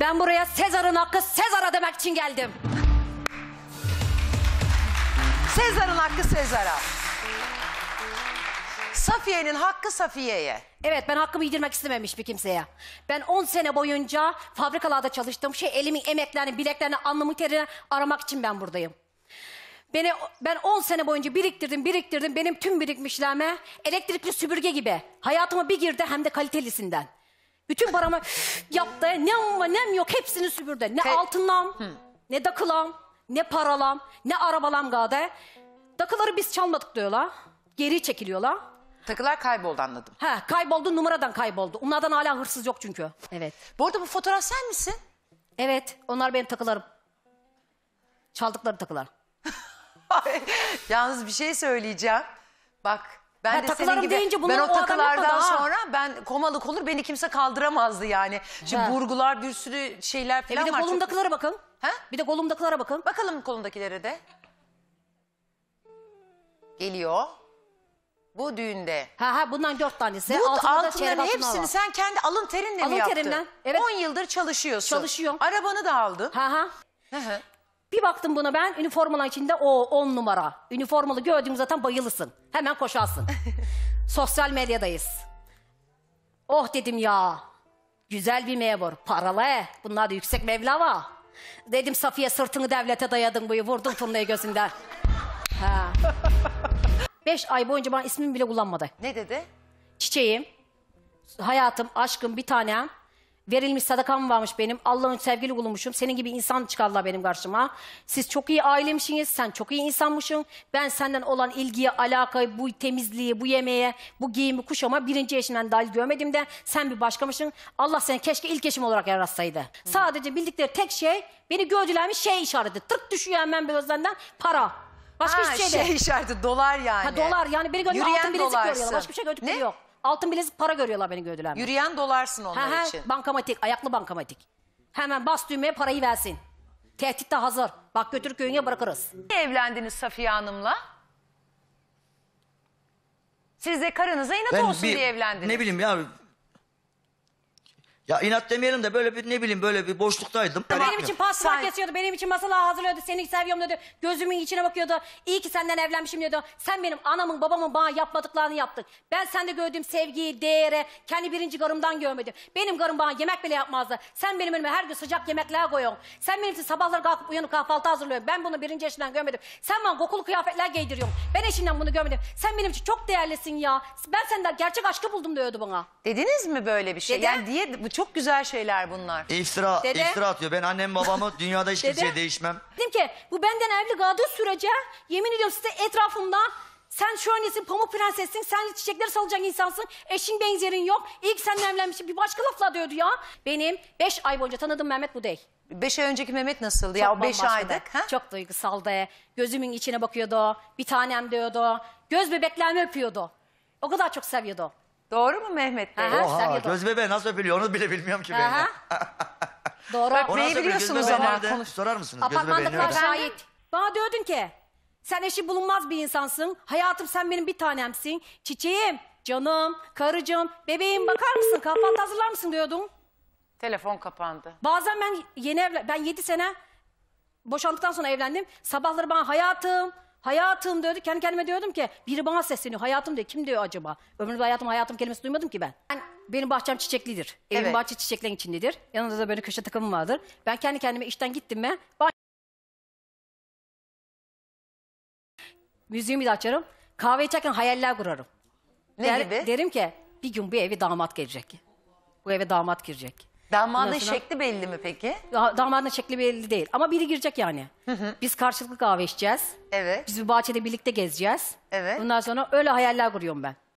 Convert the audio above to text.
Ben buraya Sezar'ın hakkı Sezar'a demek için geldim. Sezar'ın hakkı Sezar'a. Safiye'nin hakkı Safiye'ye. Evet ben hakkımı yedirmek istememiş bir kimseye. Ben 10 sene boyunca fabrikalarda çalıştım. Şey elimin emeklerini, bileklerini, alnımın terini aramak için ben buradayım. Beni, ben 10 sene boyunca biriktirdim, biriktirdim. Benim tüm birikmişlerime elektrikli süpürge gibi. Hayatıma bir girdi hem de kalitelisinden. Bütün paramı yaptı. Ne ama nem yok hepsini süpürdü. Ne He- altınlam, ne dakılam, ne paralam, ne arabalam gade. Dakıları biz çalmadık diyorlar. Geri çekiliyorlar. Takılar kayboldu anladım. He kayboldu numaradan kayboldu. Onlardan hala hırsız yok çünkü. Evet. Bu arada bu fotoğraf sen misin? Evet onlar benim takılarım. Çaldıkları takılar. Yalnız bir şey söyleyeceğim. Bak ben Ha, de takılarım senin gibi, deyince bunları ben o o takılardan sonra ben komalık olur beni kimse kaldıramazdı yani. Şimdi Ha. burgular bir sürü şeyler E falan bir de var. çok- kolumdakilere bakın. Ha? Bir de kolumdakilere bakın. Bakalım kolundakilere de. Geliyor. Bu düğünde. Ha ha bundan dört tanesi. Bu Altında da altınların hepsini var. sen kendi alın terinle mi Alın terimle. evet. On yıldır çalışıyorsun. Çalışıyorum. Arabanı da aldın. Ha ha. Hı hı. Bir baktım buna ben üniformanın içinde o on numara. Üniformalı gördüğüm zaten bayılısın. Hemen koşarsın. Sosyal medyadayız. Oh dedim ya. Güzel bir memur. Paralı. Bunlar da yüksek mevlava. Dedim Safiye sırtını devlete dayadın buyu Vurdun turnayı gözünden. Ha. Beş ay boyunca ben ismimi bile kullanmadı. Ne dedi? Çiçeğim, hayatım, aşkım bir tanem. Verilmiş sadakam varmış benim. Allah'ın sevgili bulunmuşum. Senin gibi insan çıkarlar benim karşıma. Siz çok iyi ailemişsiniz. Sen çok iyi insanmışsın. Ben senden olan ilgiye, alakayı, bu temizliği, bu yemeğe, bu giyimi, kuşama birinci eşinden dahil görmedim de sen bir başkamışsın. Allah seni keşke ilk eşim olarak yaratsaydı. Hı. Sadece bildikleri tek şey beni gördülermiş şey işareti. Tırt düşüyor hemen gözlerinden para. Başka ha, hiçbir şey, şey değil. işareti dolar yani. Ha, dolar yani beni gördüler altın bilezik görüyorlar. Başka bir şey gördükleri yok. Altın bilezik para görüyorlar beni gördüler. mi? Yürüyen dolarsın onlar Ha, için. bankamatik, ayaklı bankamatik. Hemen bas düğmeye parayı versin. Tehdit de hazır. Bak götür köyüne bırakırız. Niye Evlendiniz Safiye Hanım'la. Siz de karınıza inat olsun bir- diye evlendiniz. Ne bileyim ya ya inat demeyelim de böyle bir ne bileyim böyle bir boşluktaydım. Benim için pasta kesiyordu, benim için masala hazırlıyordu, seni seviyorum dedi. Gözümün içine bakıyordu. İyi ki senden evlenmişim dedi. Sen benim anamın babamın bana yapmadıklarını yaptın. Ben sende gördüğüm sevgiyi, değere kendi birinci garımdan görmedim. Benim garım bana yemek bile yapmazdı. Sen benim önüme her gün sıcak yemekler koyuyorsun. Sen benim için sabahları kalkıp uyanıp kahvaltı hazırlıyorsun. Ben bunu birinci yaşından görmedim. Sen bana kokulu kıyafetler giydiriyorsun. Ben eşinden bunu görmedim. Sen benim için çok değerlisin ya. Ben senden gerçek aşkı buldum diyordu bana. Dediniz mi böyle bir şey? Dedim. Yani diye bu çok güzel şeyler bunlar. İftira, Dede. iftira atıyor. Ben annem babamı dünyada hiç Dede. kimseye değişmem. Dedim ki bu benden evli kaldığı sürece yemin ediyorum size etrafımda sen şu şölesin, pamuk prensessin, sen çiçekler salacak insansın, eşin benzerin yok, İlk sen evlenmişim bir başka lafla diyordu ya. Benim beş ay boyunca tanıdığım Mehmet bu değil. Beş ay önceki Mehmet nasıldı ya? beş bambaşkaydı. aydık. Ha? Çok duygusaldı, gözümün içine bakıyordu, bir tanem diyordu, göz bebeklerimi öpüyordu. O kadar çok seviyordu. Doğru mu Mehmet Bey? Aha, Oha göz bebeği nasıl öpülüyor onu bile bilmiyorum ki ben. Doğru. O biliyorsunuz bebeği ama konuş- Sorar mısınız göz bebeği Apartmandakiler nerede? Bana diyordun ki sen eşi bulunmaz bir insansın. Hayatım sen benim bir tanemsin. Çiçeğim, canım, karıcığım, bebeğim bakar mısın? Kahvaltı hazırlar mısın diyordum. Telefon kapandı. Bazen ben yeni evlen... Ben yedi sene boşandıktan sonra evlendim. Sabahları bana hayatım, Hayatım diyordu. Kendi kendime diyordum ki biri bana sesleniyor. Hayatım diyor. Kim diyor acaba? Ömrümde hayatım hayatım kelimesi duymadım ki ben. ben benim bahçem çiçeklidir. Evim Evet. bahçe çiçeklerin içindedir. Yanında da böyle köşe takımım vardır. Ben kendi kendime işten gittim mi bah- müziğimi de açarım. Kahve içerken hayaller kurarım. Ne Der- gibi? Derim ki bir gün bu eve damat gelecek. Bu eve damat girecek. Damadın Ondan şekli belli mi peki? Damadın şekli belli değil ama biri girecek yani. Biz karşılıklı kahve içeceğiz. Evet. Biz bir bahçede birlikte gezeceğiz. Evet. Bundan sonra öyle hayaller kuruyorum ben.